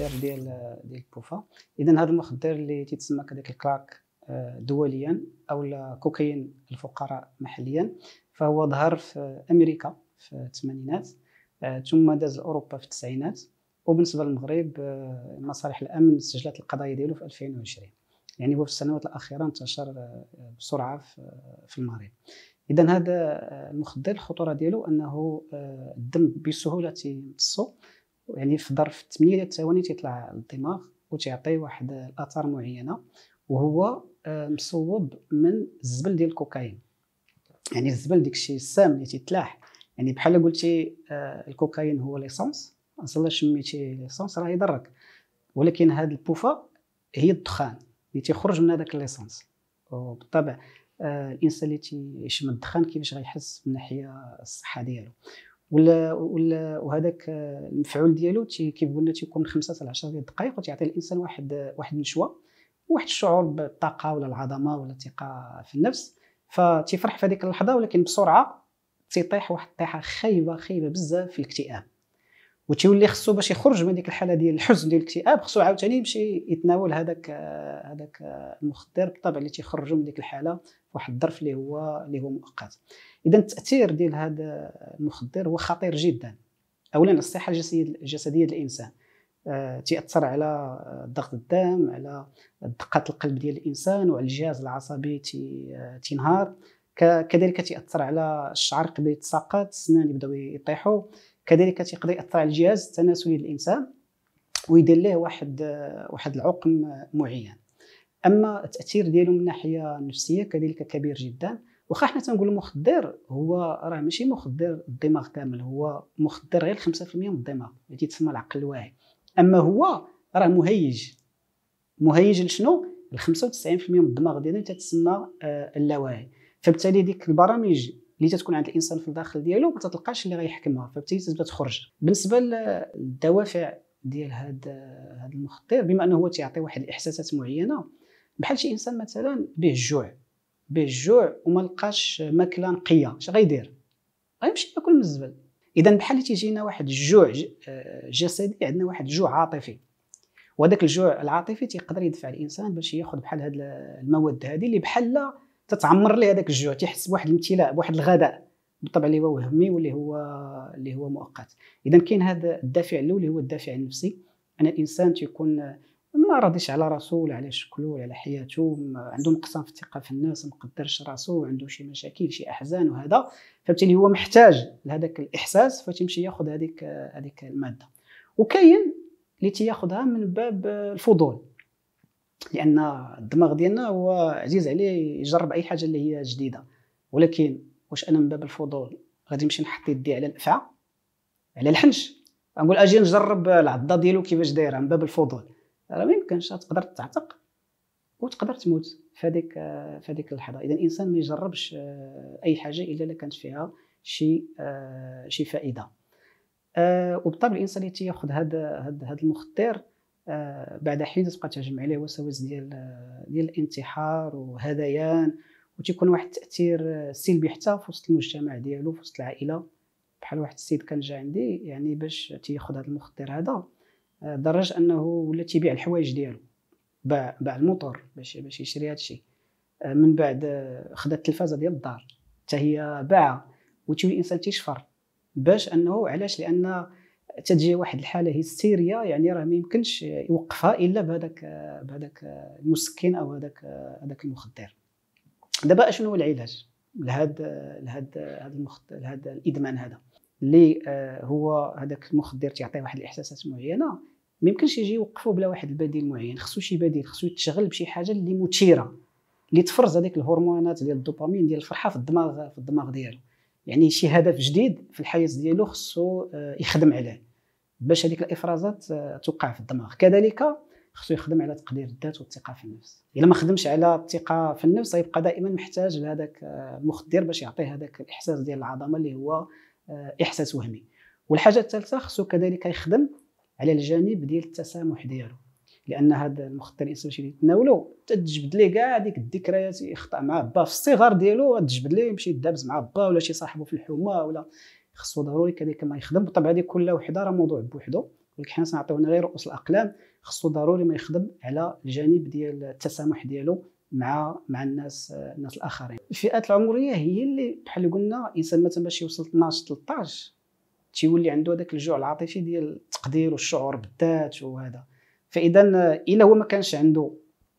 المخدر ديال ديال البوفا اذا هذا المخدر اللي تيتسمى كذاك الكراك آه، دوليا او كوكايين الفقراء محليا فهو ظهر في امريكا في الثمانينات آه، ثم داز لاوروبا في التسعينات وبالنسبه للمغرب آه، مصالح الامن سجلت القضايا ديالو في 2020 يعني هو في السنوات الاخيره انتشر بسرعه في المغرب اذا هذا المخدر الخطوره ديالو انه الدم بسهوله تيمتصو يعني في ظرف 8 ثواني تيطلع للدماغ وتيعطي واحد الاثار معينه وهو آه، مصوب من الزبل ديال الكوكايين يعني الزبل داك الشيء السام اللي تيتلاح يعني بحال قلتي آه، الكوكايين هو ليسونس اصلا شميتي ليسونس راه يضرك ولكن هاد البوفه هي الدخان اللي تيخرج من هذاك ليسونس وبالطبع آه، الانسان اللي تيشم الدخان كيفاش غيحس من الصحه ديالو ولا ولا وهذاك المفعول ديالو كيف قلنا تيكون من خمسه ل 10 دقائق وتعطي الانسان واحد واحد النشوه واحد الشعور بالطاقه ولا العظمه ولا الثقه في النفس فتيفرح في هذيك اللحظه ولكن بسرعه تيطيح واحد الطيحه خايبه خايبه بزاف في الاكتئاب وتيولي خصو باش يخرج من ديك الحاله ديال الحزن ديال الاكتئاب خصو عاوتاني يمشي يتناول هذاك هذاك المخدر بالطبع اللي تيخرجو من ديك الحاله واحد الظرف اللي هو اللي هو مؤقت اذا التاثير ديال هذا المخدر هو خطير جدا اولا الصحه الجسديه للانسان أه تاثر على ضغط الدم على دقات القلب ديال الانسان وعلى الجهاز العصبي تنهار كذلك تاثر على الشعر قبل يتساقط السنان يبداو يطيحوا كذلك تقدر ياثر على الجهاز التناسلي للانسان ويدير ليه واحد واحد العقم معين اما التاثير ديالو من الناحيه النفسيه كذلك كبير جدا واخا حنا تنقول مخدر هو راه ماشي مخدر الدماغ كامل هو مخدر غير 5% من الدماغ اللي تسمى العقل الواعي اما هو راه مهيج مهيج لشنو ال 95% من الدماغ ديالنا اللي تتسمى آه، اللاواعي فبالتالي ديك البرامج اللي تتكون عند الانسان في الداخل ديالو ما تلقاش اللي غيحكمها فبالتالي تتبدا تخرج بالنسبه للدوافع ديال هذا هذا المخدر بما انه هو تيعطي واحد الاحساسات معينه بحال شي انسان مثلا به الجوع بالجوع وما لقاش ماكله نقيه اش غيدير غيمشي ياكل من الزبل اذا بحال اللي تيجينا واحد الجوع آه، جسدي عندنا واحد الجوع عاطفي وهذاك الجوع العاطفي تيقدر يدفع الانسان باش ياخذ بحال هاد المواد هذه اللي بحال تتعمر ليه هذاك الجوع تيحس بواحد الامتلاء بواحد الغداء بالطبع اللي هو وهمي واللي هو اللي هو مؤقت اذا كاين هذا الدافع الاول اللي هو الدافع النفسي ان الانسان تيكون ما راضيش على راسو ولا على شكله ولا على حياته عنده نقصان في الثقه في الناس ما قدرش راسو عنده شي مشاكل شي احزان وهذا فبالتالي هو محتاج لهذاك الاحساس فتمشي ياخذ هذيك هذيك الماده وكاين اللي تياخذها من باب الفضول لان الدماغ ديالنا هو عزيز عليه يجرب اي حاجه اللي هي جديده ولكن واش انا من باب الفضول غادي نمشي نحط يدي على الافعى على الحنش نقول اجي نجرب العضه ديالو كيفاش دايره من باب الفضول راه ميمكنش تقدر تعتق وتقدر تموت في هذيك في هذيك اللحظه اذا الانسان ما يجربش آه، اي حاجه الا الا كانت فيها شي آه، شي فائده آه، وبالطبع الانسان اللي تياخذ هذا هذا المخدر بعد حين تبقى تهجم عليه وسواس ديال ديال الانتحار وهذيان وتيكون واحد التاثير سلبي حتى في وسط المجتمع ديالو في وسط العائله بحال واحد السيد كان جا عندي يعني باش تياخذ هذا المخدر هذا لدرجه انه ولا تيبيع الحوايج ديالو باع باع الموطور باش باش يشري هذا الشيء آه، من بعد آه، خدا التلفازه ديال الدار حتى هي باعها وتولي الانسان تيشفر باش انه علاش لان تجي واحد الحاله هستيريه يعني راه ما يمكنش يوقفها الا بهذاك آه، بهذاك المسكن او هذاك هذاك المخدر دابا اشنو هو العلاج لهاد لهذا هذا المخد لهذا الادمان هذا اللي هو هذاك المخدر تيعطيه واحد الاحساسات معينه ما يمكنش يجي يوقفوا بلا واحد البديل معين خصو شي بديل خصو يتشغل بشي حاجه اللي مثيره اللي تفرز هذيك الهرمونات ديال الدوبامين ديال الفرحه في الدماغ في الدماغ ديالو يعني شي هدف جديد في الحياه ديالو خصو آه، يخدم عليه باش هذيك الافرازات آه، توقع في الدماغ كذلك خصو يخدم على تقدير الذات والثقه في النفس الا ما خدمش على الثقه في النفس غيبقى دائما محتاج لهذاك المخدر آه، باش يعطيه هذاك الاحساس ديال العظمه اللي هو احساس وهمي والحاجه الثالثه خصو كذلك يخدم على الجانب ديال التسامح ديالو لان هذا المخطط الانسان اللي تناولو تجبد ليه كاع ديك الذكريات يخطا مع با في الصغر ديالو تجبد ليه يمشي يدابز مع با ولا شي صاحبه في الحومه ولا خصو ضروري كذلك ما يخدم بالطبع هذه كل وحده راه موضوع بوحدو ولكن حنا تنعطيو هنا غير رؤوس الاقلام خصو ضروري ما يخدم على الجانب ديال التسامح ديالو مع مع الناس الناس الاخرين الفئات العمريه هي اللي بحال قلنا الانسان مثلا باش يوصل 12 13 تيولي عنده هذاك الجوع العاطفي ديال التقدير والشعور بالذات وهذا فاذا الا هو ما كانش عنده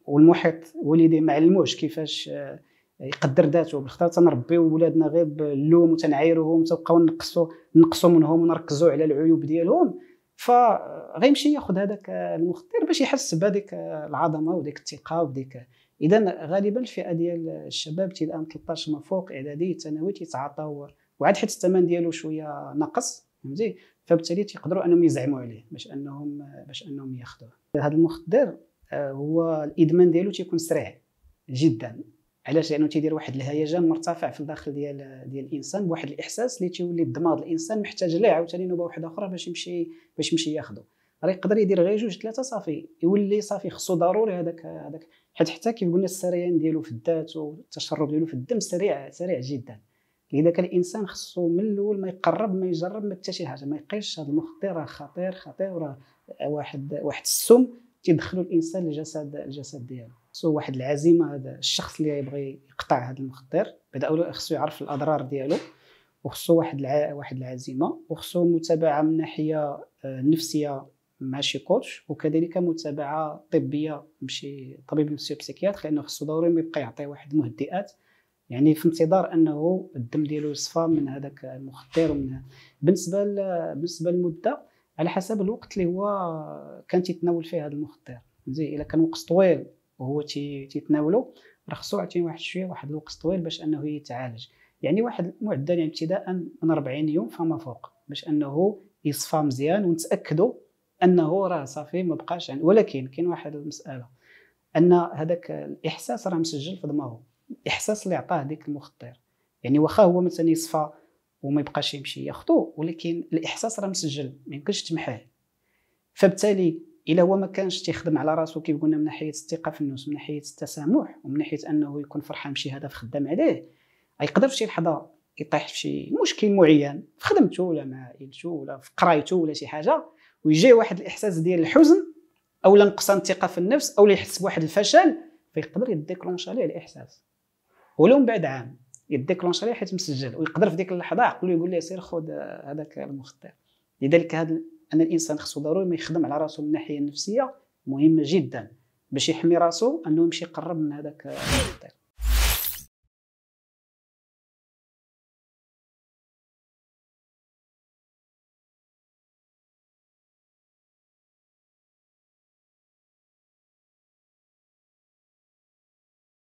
والمحيط والدي ما علموش كيفاش آه، يقدر ذاته بالخطر تنربيو ولادنا غير باللوم وتنعايرهم تبقاو نقصوا نقصوا منهم ونركزوا على العيوب ديالهم فغيمشي آه، ياخذ هذاك آه، المخدر باش يحس بهذيك العظمه وديك الثقه وديك اذا غالبا الفئه ديال الشباب تي الان 13 ما فوق اعدادي ثانوي تيتعاطاو وعاد حيت الثمن ديالو شويه ناقص فهمتي فبالتالي تيقدروا انهم يزعموا عليه باش انهم باش انهم ياخذوه هذا المخدر آه، هو الادمان ديالو تيكون سريع جدا علاش لانه تيدير واحد الهيجان مرتفع في الداخل ديال ديال الانسان بواحد الاحساس اللي تيولي الدماغ الانسان محتاج ليه عاوتاني نوبه واحده اخرى باش يمشي باش يمشي ياخذو راه يقدر يدير غير جوج ثلاثه صافي يولي صافي خصو ضروري هذاك هذاك حيت حتى كيف قلنا السريان ديالو في الذات والتشرب ديالو في الدم سريع سريع جدا اذا كان الانسان خصو من الاول ما يقرب ما يجرب ما حتى شي حاجه ما يقيش هذا المخ راه خطير خطير راه واحد واحد السم تيدخلوا الانسان لجسد الجسد ديالو خصو واحد العزيمه هذا الشخص اللي يبغي يقطع هذا المخدر بعد اولا خصو يعرف الاضرار ديالو وخصو واحد الع... واحد العزيمه وخصو متابعه من ناحيه آه، نفسيه مع شي كوتش وكذلك متابعه طبيه مشي طبيب نفسي بسيكياتر لانه خصو ضروري ما يبقى يعطي واحد المهدئات يعني في انتظار انه الدم ديالو يصفى من هذاك المخدر ومن بالنسبه بالنسبه للمده على حسب الوقت اللي هو كان تيتناول فيه هذا المخدر زين الا كان وقت طويل وهو تيتناولو رخصو عطيه واحد شويه واحد الوقت طويل باش انه يتعالج يعني واحد المعدل يعني ابتداء من 40 يوم فما فوق باش انه يصفى مزيان ونتاكدوا انه راه صافي ما بقاش ولكن كاين واحد المساله ان هذاك الاحساس راه مسجل في دماغه الاحساس اللي عطاه ديك المخدر يعني واخا هو مثلا يصفى وما يبقاش يمشي ياخذو ولكن الاحساس راه مسجل ما يمكنش تمحاه فبالتالي الا هو ما كانش تيخدم على راسو كيف قلنا من ناحيه الثقه في النفس من ناحيه التسامح ومن ناحيه انه يكون فرحان بشي هدف خدام عليه غيقدر في شي لحظه يطيح في شي مشكل معين في خدمته ولا مع عائلته ولا في قرايته ولا شي حاجه ويجي واحد الاحساس ديال الحزن او نقصان الثقه في النفس او يحس بواحد الفشل فيقدر يديكلونش عليه الاحساس ولو من بعد عام يديك لونشري حيت مسجل ويقدر في ديك اللحظه عقلو يقول له سير خذ هذاك المخدر لذلك هذا ان الانسان خصو ضروري ما يخدم على راسو من الناحيه النفسيه مهمه جدا باش يحمي راسو انه يمشي يقرب من هذاك المخدر